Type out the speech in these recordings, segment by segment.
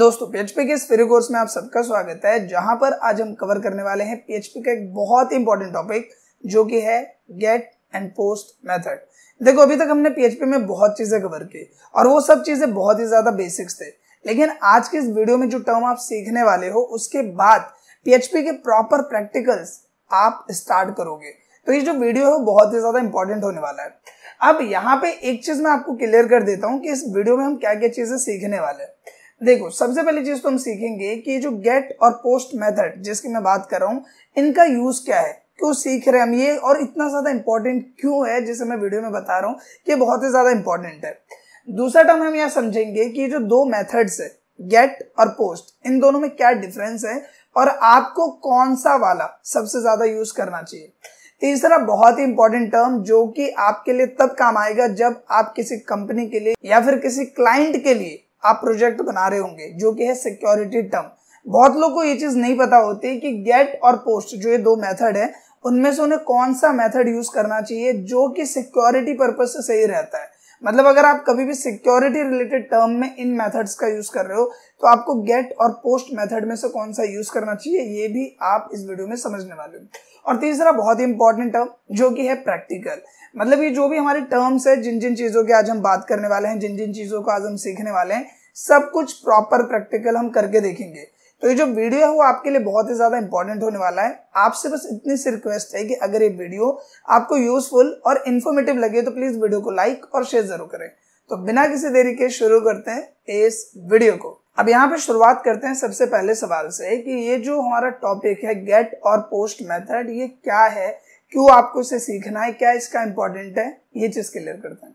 दोस्तों पीएचपी के इस फ्री कोर्स में आप सबका स्वागत है जहां पर आज हम कवर करने वाले हैं पीएचपी का एक बहुत ही इंपॉर्टेंट टॉपिक जो कि है गेट एंड पोस्ट मेथड देखो अभी तक हमने पीएचपी में बहुत चीजें कवर की और वो सब चीजें बहुत ही ज्यादा बेसिक्स थे लेकिन आज के इस वीडियो में जो टर्म आप सीखने वाले हो उसके बाद पीएचपी के प्रॉपर प्रैक्टिकल्स आप स्टार्ट करोगे तो ये जो वीडियो है बहुत ही ज्यादा इंपॉर्टेंट होने वाला है अब यहाँ पे एक चीज मैं आपको क्लियर कर देता हूँ कि इस वीडियो में हम क्या क्या चीजें सीखने वाले हैं देखो सबसे पहली चीज तो हम सीखेंगे कि जो गेट और पोस्ट मेथड जिसकी मैं बात कर रहा हूँ इनका यूज क्या है क्यों सीख रहे हैं हम ये और इतना ज्यादा इंपॉर्टेंट क्यों है जिसे मैं वीडियो में बता रहा हूँ कि बहुत ही ज्यादा इंपॉर्टेंट है दूसरा टर्म हम यह समझेंगे कि जो दो मेथड्स है गेट और पोस्ट इन दोनों में क्या डिफरेंस है और आपको कौन सा वाला सबसे ज्यादा यूज करना चाहिए तीसरा बहुत ही इंपॉर्टेंट टर्म जो कि आपके लिए तब काम आएगा जब आप किसी कंपनी के लिए या फिर किसी क्लाइंट के लिए आप प्रोजेक्ट बना रहे होंगे जो कि है सिक्योरिटी टर्म बहुत लोग को ये चीज नहीं पता होती कि गेट और पोस्ट जो ये दो मेथड है उनमें से उन्हें कौन सा मेथड यूज करना चाहिए जो कि सिक्योरिटी पर्पज से सही रहता है मतलब अगर आप कभी भी सिक्योरिटी रिलेटेड टर्म में इन मेथड्स का यूज कर रहे हो तो आपको गेट और पोस्ट मेथड में से कौन सा यूज करना चाहिए ये भी आप इस वीडियो में समझने वाले हो और तीसरा बहुत ही इंपॉर्टेंट टर्म जो कि है प्रैक्टिकल मतलब ये जो भी हमारे टर्म्स है जिन जिन चीजों की आज हम बात करने वाले हैं जिन जिन चीजों को आज हम सीखने वाले हैं सब कुछ प्रॉपर प्रैक्टिकल हम करके देखेंगे तो ये जो वीडियो है वो आपके लिए बहुत ही ज्यादा इंपॉर्टेंट होने वाला है आपसे बस इतनी सी रिक्वेस्ट है कि अगर ये वीडियो आपको यूजफुल और इन्फॉर्मेटिव लगे तो प्लीज वीडियो को लाइक और शेयर जरूर करें तो बिना किसी देरी के शुरू करते हैं इस वीडियो को अब यहाँ पे शुरुआत करते हैं सबसे पहले सवाल से कि ये जो हमारा टॉपिक है गेट और पोस्ट मेथड ये क्या है क्यों आपको इसे सीखना है क्या इसका इंपॉर्टेंट है ये चीज क्लियर करते हैं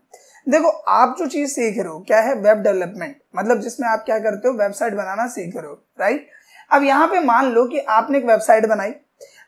देखो आप जो चीज सीख रहे हो क्या है वेब डेवलपमेंट मतलब जिसमें आप क्या करते हो वेबसाइट बनाना सीख रहे हो राइट अब यहाँ पे मान लो कि आपने एक वेबसाइट बनाई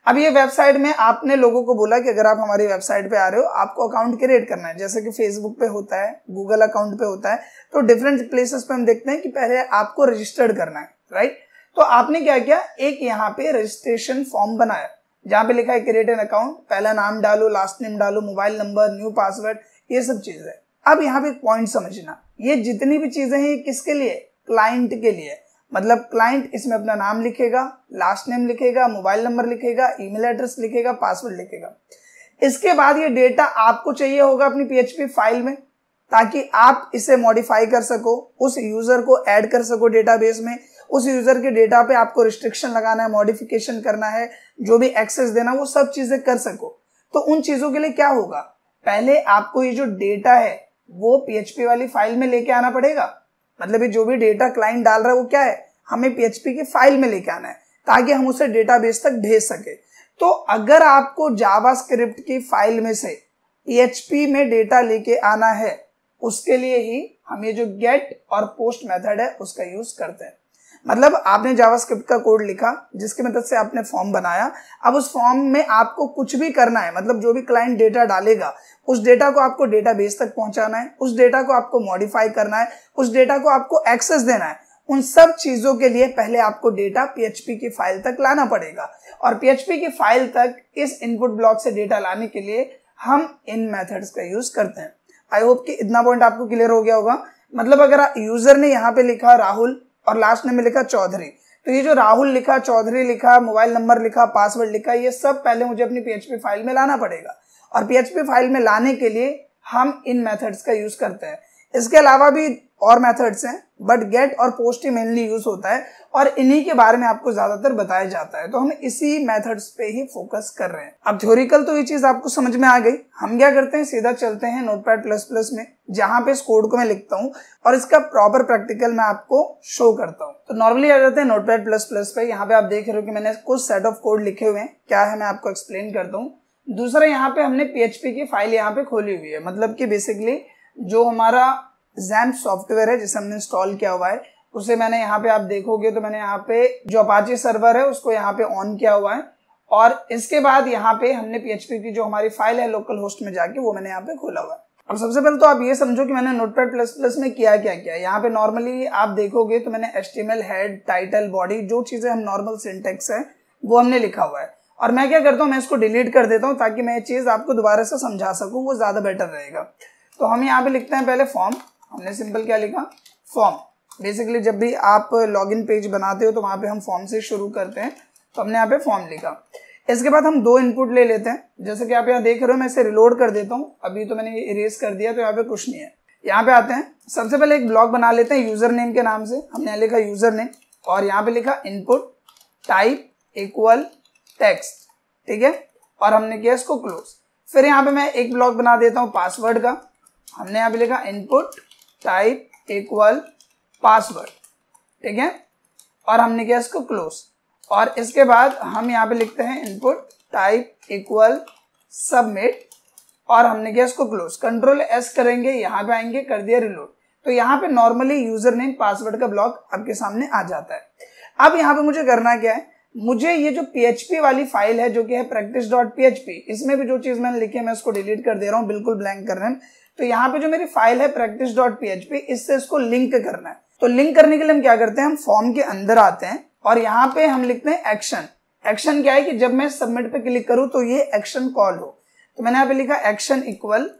अब ये वेबसाइट में आपने लोगों को बोला कि अगर आप हमारी वेबसाइट पे आ रहे हो आपको अकाउंट क्रिएट करना है जैसे कि फेसबुक पे होता है गूगल अकाउंट पे होता है तो डिफरेंट प्लेसेस पे हम देखते हैं कि पहले आपको रजिस्टर्ड करना है राइट तो आपने क्या किया एक यहाँ पे रजिस्ट्रेशन फॉर्म बनाया जहां पे लिखा है क्रिएट एन अकाउंट पहला नाम डालो लास्ट नेम डालो मोबाइल नंबर न्यू पासवर्ड ये सब चीज है अब यहाँ पे एक पॉइंट समझना ये जितनी भी चीजें हैं ये किसके लिए क्लाइंट के लिए मतलब क्लाइंट इसमें अपना नाम लिखेगा लास्ट नेम लिखेगा मोबाइल नंबर लिखेगा ईमेल एड्रेस लिखेगा पासवर्ड लिखेगा इसके बाद ये डेटा आपको चाहिए होगा अपनी पीएचपी फाइल में ताकि आप इसे मॉडिफाई कर सको उस यूजर को ऐड कर सको डेटाबेस में उस यूजर के डेटा पे आपको रिस्ट्रिक्शन लगाना है मॉडिफिकेशन करना है जो भी एक्सेस देना वो सब चीजें कर सको तो उन चीजों के लिए क्या होगा पहले आपको ये जो डेटा है वो पीएचपी वाली फाइल में लेके आना पड़ेगा मतलब ये जो भी डेटा क्लाइंट डाल रहा है वो क्या है हमें पीएचपी की फाइल में लेके आना है ताकि हम उसे डेटाबेस तक भेज सके तो अगर आपको जावास्क्रिप्ट की फाइल में से पीएचपी में डेटा लेके आना है उसके लिए ही हम ये जो गेट और पोस्ट मेथड है उसका यूज करते हैं मतलब आपने जावास्क्रिप्ट का कोड लिखा जिसकी मदद से आपने फॉर्म बनाया अब उस फॉर्म में आपको कुछ भी करना है मतलब जो भी क्लाइंट डेटा डालेगा उस डेटा को आपको डेटाबेस तक पहुंचाना है उस डेटा को आपको मॉडिफाई करना है उस डेटा को आपको एक्सेस देना है उन सब चीजों के लिए पहले आपको डेटा पीएचपी की फाइल तक लाना पड़ेगा और पीएचपी की फाइल तक इस इनपुट ब्लॉक से डेटा लाने के लिए हम इन मेथड्स का यूज करते हैं आई होप कि इतना पॉइंट आपको क्लियर हो गया होगा मतलब अगर यूजर ने यहाँ पे लिखा राहुल और लास्ट ने में लिखा चौधरी तो ये जो राहुल लिखा चौधरी लिखा मोबाइल नंबर लिखा पासवर्ड लिखा ये सब पहले मुझे अपनी पीएचपी फाइल में लाना पड़ेगा और पीएचपी फाइल में लाने के लिए हम इन मेथड्स का यूज करते हैं इसके अलावा भी और मेथड्स हैं बट गेट और पोस्ट ही मेनली यूज होता है और इन्हीं के बारे में आपको ज्यादातर बताया जाता है तो हम इसी मेथड्स पे ही फोकस कर रहे हैं अब थ्योरिकल तो ये चीज आपको समझ में आ गई हम क्या करते हैं सीधा चलते हैं नोटपैड प्लस प्लस में जहां पे इस कोड को मैं लिखता हूँ और इसका प्रॉपर प्रैक्टिकल मैं आपको शो करता हूँ तो नॉर्मली आ जाते हैं नोटपैड प्लस प्लस पे यहाँ पे आप देख रहे हो कि मैंने कुछ सेट ऑफ कोड लिखे हुए हैं क्या है मैं आपको एक्सप्लेन करता हूँ दूसरा यहाँ पे हमने पीएचपी की फाइल यहाँ पे खोली हुई है मतलब कि बेसिकली जो हमारा जैम सॉफ्टवेयर है जिसे हमने इंस्टॉल किया हुआ है उसे मैंने यहाँ पे आप देखोगे तो मैंने यहाँ पे जो अपाची सर्वर है उसको यहाँ पे ऑन किया हुआ है और इसके बाद यहाँ पे हमने पीएचपी की जो हमारी फाइल है लोकल होस्ट में जाके वो मैंने यहाँ पे खोला हुआ है अब सबसे पहले तो आप ये समझो कि मैंने नोटपैड प्लस प्लस में किया क्या किया यहाँ पे नॉर्मली आप देखोगे तो मैंने एच हेड टाइटल बॉडी जो चीज़ें हम नॉर्मल सिंटेक्स है वो हमने लिखा हुआ है और मैं क्या करता हूँ मैं इसको डिलीट कर देता हूँ ताकि मैं ये चीज़ आपको दोबारा से समझा सकूँ वो ज़्यादा बेटर रहेगा तो हम यहाँ पे लिखते हैं पहले फॉर्म हमने सिंपल क्या लिखा फॉर्म बेसिकली जब भी आप लॉगिन पेज बनाते हो तो वहाँ पे हम फॉर्म से शुरू करते हैं तो हमने यहाँ पे फॉर्म लिखा इसके बाद हम दो इनपुट ले लेते हैं जैसे कि आप यहाँ देख रहे हो मैं इसे रिलोड कर देता हूँ अभी तो मैंने इरेज कर दिया तो यहाँ पे कुछ नहीं है यहाँ पे आते हैं सबसे पहले एक ब्लॉग बना लेते हैं यूजर नेम के नाम से हमने यहाँ लिखा यूजर नेम और यहाँ पे लिखा इनपुट टाइप इक्वल टेक्स्ट ठीक है और हमने किया इसको क्लोज फिर यहाँ पे मैं एक ब्लॉग बना देता हूँ पासवर्ड का हमने यहाँ पे लिखा इनपुट टाइप इक्वल पासवर्ड ठीक है और हमने किया इसको क्लोज और इसके बाद हम यहाँ पे लिखते हैं इनपुट टाइप इक्वल सबमिट और हमने किया इसको क्लोज कंट्रोल एस करेंगे यहाँ पे आएंगे कर दिया रिलोड तो यहाँ पे नॉर्मली यूजर नेम पासवर्ड का ब्लॉक आपके सामने आ जाता है अब यहाँ पे मुझे करना क्या है मुझे ये जो पीएचपी वाली फाइल है जो कि है प्रैक्टिस डॉट पीएचपी इसमें भी जो चीज मैंने लिखी है मैं उसको डिलीट कर दे रहा हूँ बिल्कुल ब्लैंक कर रहे हैं तो यहाँ पे जो मेरी फाइल है प्रैक्टिस डॉट पीएचपी इससे इसको लिंक करना है तो लिंक करने के लिए हम क्या करते हैं हम फॉर्म के अंदर आते हैं और यहाँ पे हम लिखते हैं एक्शन एक्शन क्या है कि जब मैं सबमिट पे क्लिक करूं तो ये एक्शन कॉल हो तो मैंने यहाँ पे लिखा एक्शन इक्वल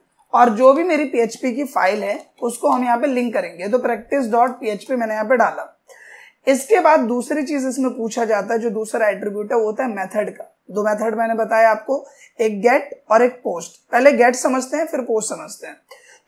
और जो भी मेरी पीएचपी की फाइल है उसको हम यहाँ पे लिंक करेंगे तो प्रैक्टिस डॉट पीएचपी मैंने यहाँ पे डाला इसके बाद दूसरी चीज इसमें पूछा जाता है जो दूसरा एट्रीब्यूट है वो होता है मेथड का दो मेथड मैंने बताया आपको एक गेट और एक पोस्ट पहले गेट समझते हैं फिर पोस्ट समझते हैं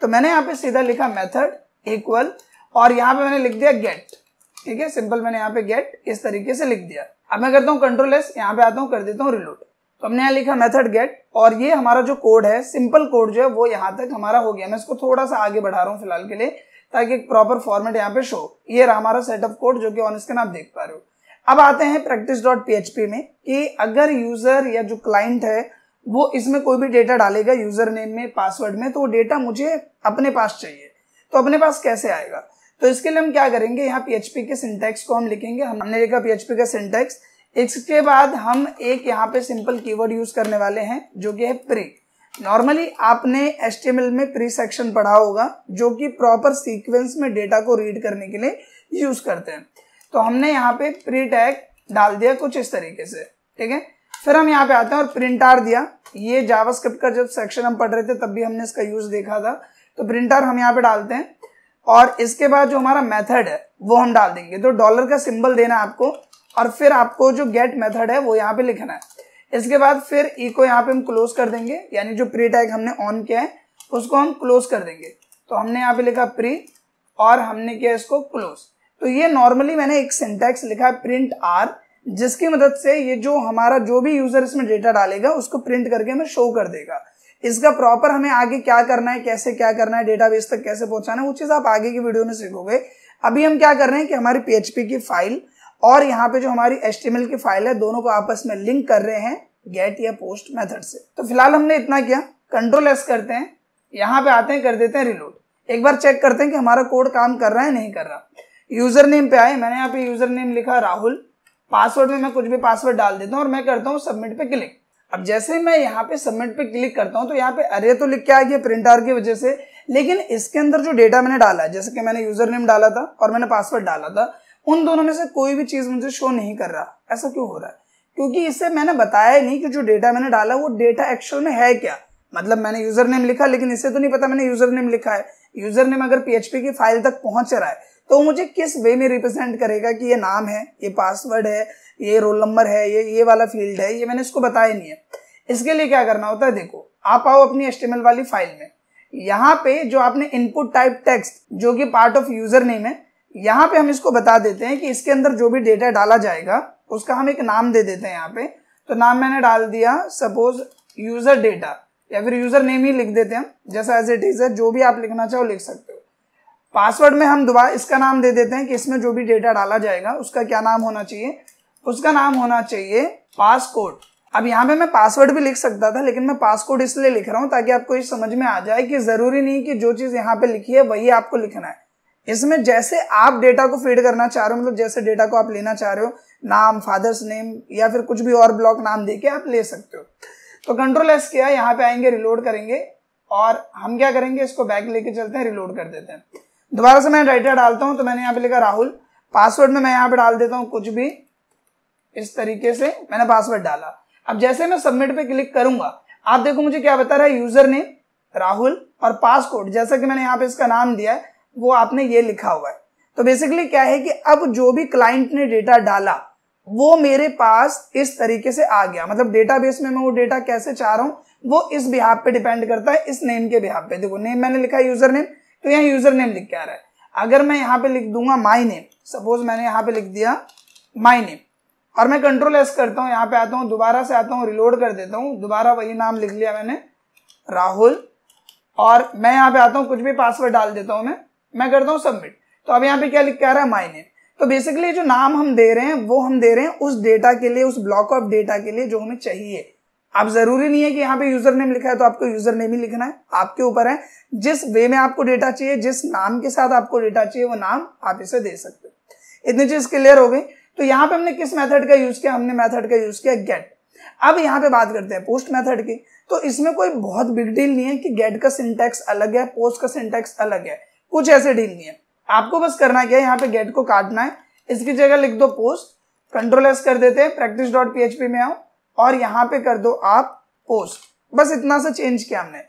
तो मैंने यहाँ पे सीधा लिखा मेथड इक्वल और यहाँ पे मैंने लिख दिया गेट ठीक है सिंपल मैंने यहाँ पे गेट इस तरीके से लिख दिया अब मैं करता हूँ कंट्रोल एस यहाँ पे आता हूँ कर देता हूँ रिलोड तो हमने यहाँ लिखा मेथड गेट और ये हमारा जो कोड है सिंपल कोड जो है वो यहाँ तक हमारा हो गया मैं इसको थोड़ा सा आगे बढ़ा रहा हूँ फिलहाल के लिए ताकि एक प्रॉपर फॉर्मेट यहाँ पे शो ये रहा हमारा सेटअप कोड जो कि ऑन स्क्रीन आप देख पा रहे हो अब आते हैं प्रैक्टिस डॉट पी में कि अगर यूजर या जो क्लाइंट है वो इसमें कोई भी डेटा डालेगा यूजर नेम में पासवर्ड में तो वो डेटा मुझे अपने पास चाहिए तो अपने पास कैसे आएगा तो इसके लिए हम क्या करेंगे यहाँ पी के सिंटेक्स को हम लिखेंगे हमने लिखा पीएचपी का सिंटेक्स इसके बाद हम एक यहाँ पे सिंपल कीवर्ड यूज करने वाले हैं जो कि है प्री नॉर्मली आपने एस में प्री सेक्शन पढ़ा होगा जो कि प्रॉपर सीक्वेंस में डेटा को रीड करने के लिए यूज करते हैं तो हमने यहाँ पे प्री टैग डाल दिया कुछ इस तरीके से ठीक है फिर हम यहाँ पे आते हैं और प्रिंट आर दिया ये जावास्क्रिप्ट का जब सेक्शन हम पढ़ रहे थे तब भी हमने इसका यूज देखा था तो प्रिंट आर हम यहाँ पे डालते हैं और इसके बाद जो हमारा मेथड है वो हम डाल देंगे तो डॉलर का सिंबल देना है आपको और फिर आपको जो गेट मेथड है वो यहाँ पे लिखना है इसके बाद फिर ई e को यहाँ पे हम क्लोज कर देंगे यानी जो प्री टैग हमने ऑन किया है उसको हम क्लोज कर देंगे तो हमने यहाँ पे लिखा प्री और हमने किया इसको क्लोज तो ये नॉर्मली मैंने एक सिंटेक्स लिखा है प्रिंट आर जिसकी मदद से ये जो हमारा जो भी यूजर इसमें डेटा डालेगा उसको प्रिंट करके हमें शो कर देगा इसका प्रॉपर हमें आगे क्या करना है कैसे क्या करना है डेटाबेस तक कैसे पहुंचाना है वो चीज़ आप आगे की वीडियो में सीखोगे अभी हम क्या कर रहे हैं कि हमारी पीएचपी की फाइल और यहाँ पे जो हमारी एच की फाइल है दोनों को आपस में लिंक कर रहे हैं गेट या पोस्ट मेथड से तो फिलहाल हमने इतना किया कंट्रोल एस करते हैं यहाँ पे आते हैं कर देते हैं रिलोड एक बार चेक करते हैं कि हमारा कोड काम कर रहा है नहीं कर रहा यूजर नेम पे आए मैंने यहाँ पे यूजर नेम लिखा राहुल पासवर्ड में मैं कुछ भी पासवर्ड डाल देता हूँ और मैं करता हूँ सबमिट पे क्लिक अब जैसे मैं यहाँ पे सबमिट पे क्लिक करता हूँ तो यहाँ पे अरे तो लिख के आ गया प्रिंट आर की वजह से लेकिन इसके अंदर जो डेटा मैंने डाला है जैसे कि मैंने यूजर नेम डाला था और मैंने पासवर्ड डाला था उन दोनों में से कोई भी चीज़ मुझे शो नहीं कर रहा ऐसा क्यों हो रहा है क्योंकि इससे मैंने बताया नहीं कि जो डेटा मैंने डाला वो डेटा एक्चुअल में है क्या मतलब मैंने यूजर नेम लिखा लेकिन इससे तो नहीं पता मैंने यूजर नेम लिखा है यूजर नेम अगर पीएचपी की फाइल तक पहुंच रहा है तो मुझे किस वे में रिप्रेजेंट करेगा कि ये नाम है ये पासवर्ड है ये रोल नंबर है ये ये वाला फील्ड है ये मैंने इसको बताया नहीं है इसके लिए क्या करना होता है देखो आप आओ अपनी एस्टिमल वाली फाइल में यहाँ पे जो आपने इनपुट टाइप टेक्स्ट जो कि पार्ट ऑफ यूजर नेम है यहाँ पे हम इसको बता देते हैं कि इसके अंदर जो भी डेटा डाला जाएगा उसका हम एक नाम दे देते हैं यहाँ पे तो नाम मैंने डाल दिया सपोज यूजर डेटा या फिर यूजर नेम ही लिख देते हैं जैसा एज इट इज जो भी आप लिखना चाहो लिख सकते हो पासवर्ड में हम दोबारा इसका नाम दे देते हैं कि इसमें जो भी डेटा डाला जाएगा उसका क्या नाम होना चाहिए उसका नाम होना चाहिए पासकोड अब यहाँ पे मैं पासवर्ड भी लिख सकता था लेकिन मैं पासकोड इसलिए लिख रहा हूँ ताकि आपको ये समझ में आ जाए कि जरूरी नहीं कि जो चीज यहाँ पे लिखी है वही आपको लिखना है इसमें जैसे आप डेटा को फीड करना चाह रहे हो मतलब जैसे डेटा को आप लेना चाह रहे हो नाम फादर्स नेम या फिर कुछ भी और ब्लॉक नाम दे के आप ले सकते हो तो कंट्रोल एस किया यहाँ पे आएंगे रिलोड करेंगे और हम क्या करेंगे इसको बैक लेके चलते हैं रिलोड कर देते हैं दोबारा से मैं राइटर डालता हूं तो मैंने यहाँ पे लिखा राहुल पासवर्ड में मैं यहाँ पे डाल देता हूँ कुछ भी इस तरीके से मैंने पासवर्ड डाला अब जैसे मैं सबमिट पे क्लिक करूंगा आप देखो मुझे क्या बता रहा है यूजर नेम राहुल और पासकोड जैसा कि मैंने यहाँ पे इसका नाम दिया है वो आपने ये लिखा हुआ है तो बेसिकली क्या है कि अब जो भी क्लाइंट ने डेटा डाला वो मेरे पास इस तरीके से आ गया मतलब डेटाबेस में मैं वो डेटा कैसे चाह रहा हूं वो इस बिहाब पे डिपेंड करता है इस नेम के बिहाब पे देखो नेम मैंने लिखा है यूजर नेम तो यहाँ यूजर नेम लिख के आ रहा है अगर मैं यहाँ पे लिख दूंगा माई नेम सपोज मैंने यहाँ पे लिख दिया माई नेम और मैं कंट्रोल एस करता हूँ यहाँ पे आता हूँ दोबारा से आता हूँ रिलोड कर देता हूँ दोबारा वही नाम लिख लिया मैंने राहुल और मैं यहाँ पे आता हूँ कुछ भी पासवर्ड डाल देता हूँ मैं मैं करता हूँ सबमिट तो अब यहाँ पे क्या लिख के आ रहा है माई नेम तो बेसिकली जो नाम हम दे रहे हैं वो हम दे रहे हैं उस डेटा के लिए उस ब्लॉक ऑफ डेटा के लिए जो हमें चाहिए अब जरूरी नहीं है कि यहाँ पे यूजर नेम लिखा है तो आपको यूजर नेम ही लिखना है आपके ऊपर है जिस वे में आपको डेटा चाहिए जिस नाम के साथ आपको डेटा चाहिए वो नाम आप इसे दे सकते हो इतनी चीज क्लियर हो गई तो यहाँ पे हमने किस मेथड का यूज किया हमने मेथड का यूज किया गेट अब यहाँ पे बात करते हैं पोस्ट मेथड की तो इसमें कोई बहुत बिग डील नहीं है कि गेट का सिंटेक्स अलग है पोस्ट का सिंटेक्स अलग है कुछ ऐसे डील नहीं है आपको बस करना क्या है यहाँ पे गेट को काटना है इसकी जगह लिख दो पोस्ट कंट्रोल एस कर देते हैं प्रैक्टिस डॉट पीएचपी में आओ और यहाँ पे कर दो आप पोस्ट बस इतना सा चेंज किया हमने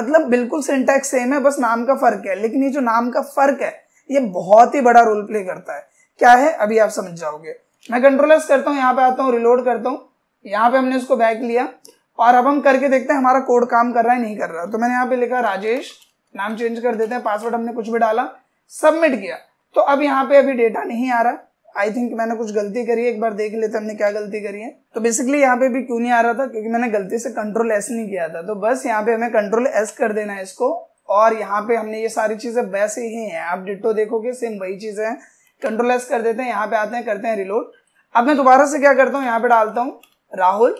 मतलब बिल्कुल सिंटेक्स सेम है बस नाम का फर्क है लेकिन ये जो नाम का फर्क है ये बहुत ही बड़ा रोल प्ले करता है क्या है अभी आप समझ जाओगे मैं कंट्रोलर्स करता हूँ यहाँ पे आता हूँ रिलोड करता हूँ यहाँ पे हमने उसको बैक लिया और अब हम करके देखते हैं हमारा कोड काम कर रहा है नहीं कर रहा तो मैंने यहाँ पे लिखा राजेश नाम चेंज कर देते हैं पासवर्ड हमने कुछ भी डाला सबमिट किया तो अब यहाँ पे अभी डेटा नहीं आ रहा आई थिंक मैंने कुछ गलती करी है एक बार देख लेते हमने क्या गलती करी है तो बेसिकली यहाँ पे भी क्यों नहीं आ रहा था क्योंकि मैंने गलती से कंट्रोल एस नहीं किया था तो बस यहाँ पे हमें कंट्रोल एस कर देना है इसको और यहाँ पे हमने ये सारी चीजें वैसे ही हैं आप डिटो देखोगे सेम वही चीज है कंट्रोल एस कर देते हैं यहाँ पे आते हैं करते हैं रिलोड अब मैं दोबारा से क्या करता हूँ यहाँ पे डालता हूँ राहुल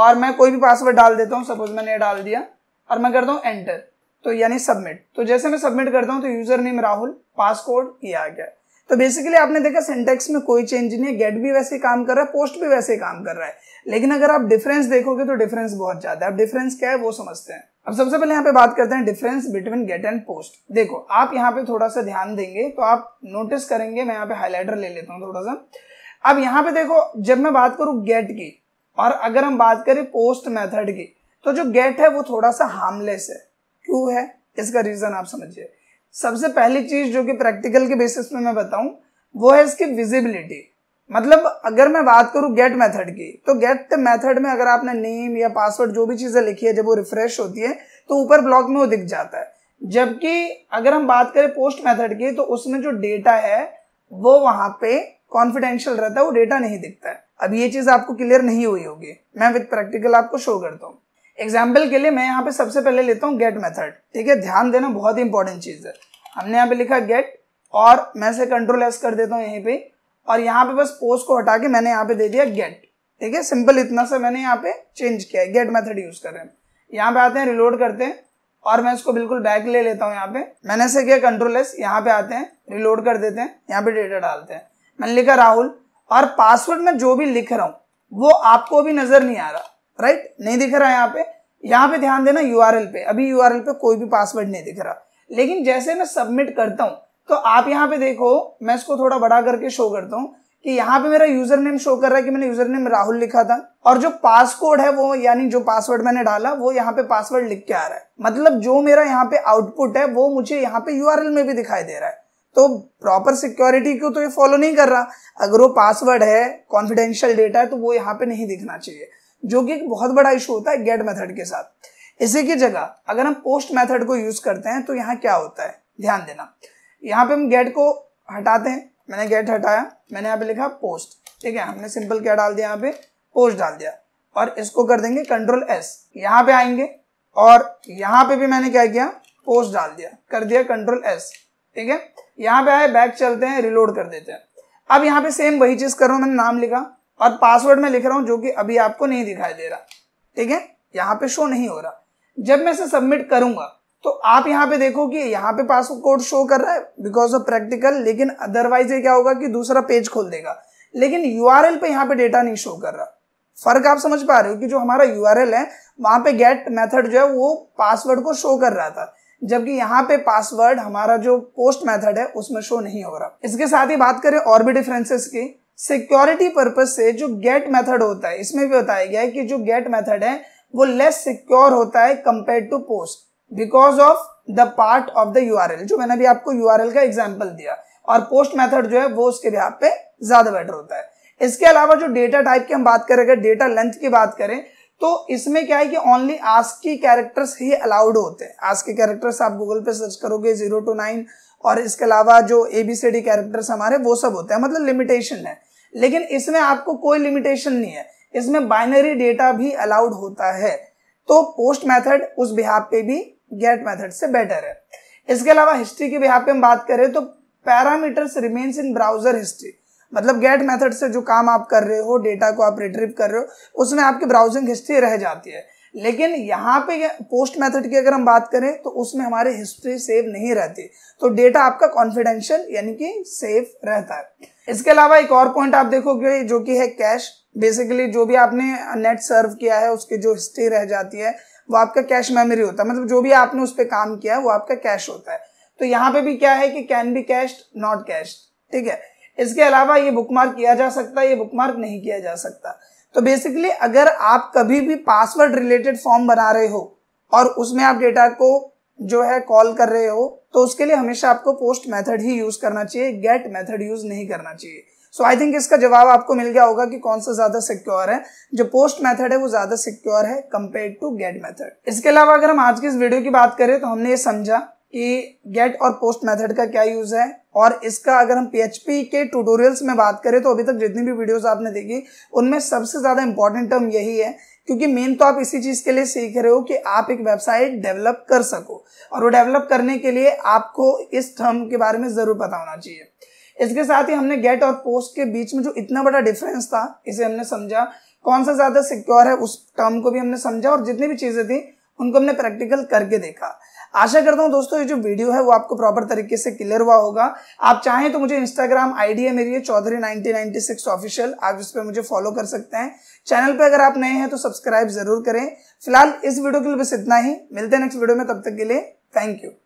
और मैं कोई भी पासवर्ड डाल देता हूँ सपोज मैंने ये डाल दिया और मैं करता हूँ एंटर तो यानी सबमिट तो जैसे मैं सबमिट करता हूँ तो यूजर नेम राहुल पासकोड ये आ गया तो बेसिकली आपने देखा सिंटेक्स में कोई चेंज नहीं है गेट भी वैसे काम कर रहा है पोस्ट भी वैसे काम कर रहा है लेकिन अगर आप डिफरेंस देखोगे तो डिफरेंस बहुत ज्यादा है अब डिफरेंस क्या है वो समझते हैं अब सबसे पहले यहाँ पे बात करते हैं difference between get and post देखो आप यहाँ पे थोड़ा सा ध्यान देंगे तो आप नोटिस करेंगे मैं यहाँ पे हाईलाइटर ले लेता हूँ थोड़ा सा अब यहाँ पे देखो जब मैं बात करूं गेट की और अगर हम बात करें पोस्ट मेथड की तो जो गेट है वो थोड़ा सा हार्मलेस है क्यों है इसका रीजन आप समझिए सबसे पहली चीज जो कि प्रैक्टिकल के बेसिस पे मैं बताऊं वो है इसकी विजिबिलिटी मतलब अगर मैं बात करूं गेट मेथड की तो गेट मेथड में अगर आपने नेम या पासवर्ड जो भी चीजें लिखी है जब वो रिफ्रेश होती है तो ऊपर ब्लॉक में वो दिख जाता है जबकि अगर हम बात करें पोस्ट मेथड की तो उसमें जो डेटा है वो वहां पे कॉन्फिडेंशियल रहता है वो डेटा नहीं दिखता है अब ये चीज आपको क्लियर नहीं हुई होगी मैं विद प्रैक्टिकल आपको शो करता हूँ एग्जाम्पल के लिए मैं यहाँ पे सबसे पहले लेता हूँ गेट मेथड ठीक है ध्यान देना बहुत ही इंपॉर्टेंट चीज है हमने यहाँ पे लिखा गेट और मैं से कंट्रोल एस कर देता हूँ यहीं पे और यहाँ पे बस पोस्ट को हटा के मैंने यहाँ पे दे दिया गेट ठीक है सिंपल इतना सा मैंने यहाँ पे चेंज किया है गेट मेथड यूज कर रहे हैं यहाँ पे आते हैं रिलोड करते हैं और मैं इसको बिल्कुल बैक ले लेता हूँ यहाँ पे मैंने से किया कंट्रोल एस यहाँ पे आते हैं रिलोड कर देते हैं यहाँ पे डेटा डालते हैं मैंने लिखा राहुल और पासवर्ड में जो भी लिख रहा हूँ वो आपको भी नजर नहीं आ रहा राइट नहीं दिख रहा है यहाँ पे यहाँ पे ध्यान देना यू पे अभी यू पे कोई भी पासवर्ड नहीं दिख रहा लेकिन जैसे मैं सबमिट करता हूँ तो आप यहाँ पे देखो मैं इसको थोड़ा बड़ा करके शो करता हूँ कि यहाँ पे मेरा यूजर नेम शो कर रहा है कि मैंने यूजर नेम राहुल लिखा था और जो पास कोड है वो यानी जो पासवर्ड मैंने डाला वो यहाँ पे पासवर्ड लिख के आ रहा है मतलब जो मेरा यहाँ पे आउटपुट है वो मुझे यहाँ पे यू में भी दिखाई दे रहा है तो प्रॉपर सिक्योरिटी को तो ये फॉलो नहीं कर रहा अगर वो पासवर्ड है कॉन्फिडेंशियल डेटा है तो वो यहाँ पे नहीं दिखना चाहिए जो कि एक बहुत बड़ा इशू होता है गेट मेथड के साथ इसी की जगह अगर हम पोस्ट मेथड को यूज करते हैं तो यहाँ क्या होता है ध्यान देना यहाँ पे हम गेट को हटाते हैं मैंने गेट हटाया मैंने यहाँ पे लिखा पोस्ट ठीक है हमने सिंपल क्या डाल दिया यहाँ पे पोस्ट डाल दिया और इसको कर देंगे कंट्रोल एस यहाँ पे आएंगे और यहाँ पे भी मैंने क्या किया पोस्ट डाल दिया कर दिया कंट्रोल एस ठीक है यहाँ पे आए बैक चलते हैं रिलोड कर देते हैं अब यहाँ पे सेम वही चीज करो मैंने नाम लिखा और पासवर्ड में लिख रहा हूं जो कि अभी आपको नहीं दिखाई दे रहा ठीक है यहाँ पे शो नहीं हो रहा जब मैं इसे सबमिट करूंगा तो आप यहाँ पे देखो कि यहाँ पे पासवर्ड कोड शो कर रहा है बिकॉज ऑफ प्रैक्टिकल लेकिन अदरवाइज ये क्या होगा कि दूसरा पेज खोल देगा लेकिन यू आर एल पे यहाँ पे डेटा नहीं शो कर रहा फर्क आप समझ पा रहे हो कि जो हमारा यू आर एल है वहां पे गेट मेथड जो है वो पासवर्ड को शो कर रहा था जबकि यहाँ पे पासवर्ड हमारा जो पोस्ट मेथड है उसमें शो नहीं हो रहा इसके साथ ही बात करें और भी डिफरेंसेस की सिक्योरिटी पर्पज से जो गेट मेथड होता है इसमें भी बताया गया है कि जो गेट मेथड है वो लेस सिक्योर होता है compare to post because of the part of the L जो मैंने अभी आपको एल का एग्जाम्पल दिया और पोस्ट मेथड जो है वो उसके आप पे ज्यादा बेटर होता है इसके अलावा जो डेटा टाइप की हम बात करें अगर डेटा लेंथ की बात करें तो इसमें क्या है कि ओनली आस्की कैरेक्टर्स ही अलाउड होते हैं आस्की कैरेक्टर्स आप गूगल पे सर्च करोगे जीरो टू नाइन और इसके अलावा जो A B C D characters हमारे वो सब होते हैं मतलब लिमिटेशन है लेकिन इसमें आपको कोई लिमिटेशन नहीं है इसमें बाइनरी डेटा भी अलाउड होता है तो पोस्ट मेथड उस बिहाब पे भी गेट मेथड से बेटर है इसके अलावा हिस्ट्री के बिहाब पे हम बात करें तो parameters remains in browser history मतलब गेट मेथड से जो काम आप कर रहे हो डेटा को आप रिट्रीव कर रहे हो उसमें आपकी ब्राउजिंग हिस्ट्री रह जाती है लेकिन यहाँ पे पोस्ट मेथड की अगर हम बात करें तो उसमें हमारे हिस्ट्री सेव नहीं रहती तो डेटा आपका कॉन्फिडेंशियल यानी कि सेफ रहता है इसके अलावा एक और पॉइंट आप देखोगे जो कि है कैश बेसिकली जो भी आपने नेट सर्व किया है उसकी जो हिस्ट्री रह जाती है वो आपका कैश मेमोरी होता है मतलब जो भी आपने उस पर काम किया है वो आपका कैश होता है तो यहाँ पे भी क्या है कि can be cache not cache ठीक है इसके अलावा ये बुकमार्क किया जा सकता है ये बुकमार्क नहीं किया जा सकता तो बेसिकली अगर आप कभी भी पासवर्ड रिलेटेड फॉर्म बना रहे हो और उसमें आप डेटा को जो है कॉल कर रहे हो तो उसके लिए हमेशा आपको पोस्ट मेथड ही यूज करना चाहिए गेट मेथड यूज नहीं करना चाहिए सो आई थिंक इसका जवाब आपको मिल गया होगा कि कौन सा ज्यादा सिक्योर है जो पोस्ट मेथड है वो ज्यादा सिक्योर है कंपेयर टू गेट मेथड इसके अलावा अगर हम आज की इस वीडियो की बात करें तो हमने ये समझा कि e गेट और पोस्ट मेथड का क्या यूज है और इसका अगर हम PHP के ट्यूटोरियल्स में बात करें तो अभी तक जितनी भी वीडियोस आपने देखी उनमें सबसे ज्यादा इंपॉर्टेंट टर्म यही है क्योंकि मेन तो आप इसी चीज के लिए सीख रहे हो कि आप एक वेबसाइट डेवलप कर सको और वो डेवलप करने के लिए आपको इस टर्म के बारे में जरूर पता होना चाहिए इसके साथ ही हमने गेट और पोस्ट के बीच में जो इतना बड़ा डिफरेंस था इसे हमने समझा कौन सा ज्यादा सिक्योर है उस टर्म को भी हमने समझा और जितनी भी चीजें थी उनको हमने प्रैक्टिकल करके देखा आशा करता हूँ दोस्तों ये जो वीडियो है वो आपको प्रॉपर तरीके से क्लियर हुआ होगा आप चाहें तो मुझे इंस्टाग्राम आईडी है मेरी चौधरी नाइनटीन ऑफिशियल आप इस पर मुझे फॉलो कर सकते हैं चैनल पर अगर आप नए हैं तो सब्सक्राइब जरूर करें फिलहाल इस वीडियो के लिए बस इतना ही मिलते हैं नेक्स्ट वीडियो में तब तक के लिए थैंक यू